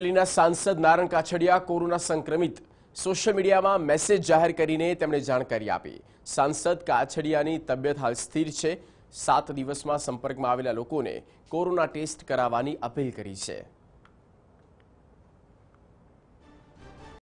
અમરેલીના સાંસદ નારણ કાછડિયા કોરોના સંક્રમિત સોશિયલ મીડિયામાં મેસેજ જાહેર કરીને તેમણે જાણકારી આપી સાંસદ કાછડિયાની તબિયત હાલ સ્થિર છે સાત દિવસમાં સંપર્કમાં આવેલા લોકોને કોરોના ટેસ્ટ કરાવવાની અપીલ કરી છે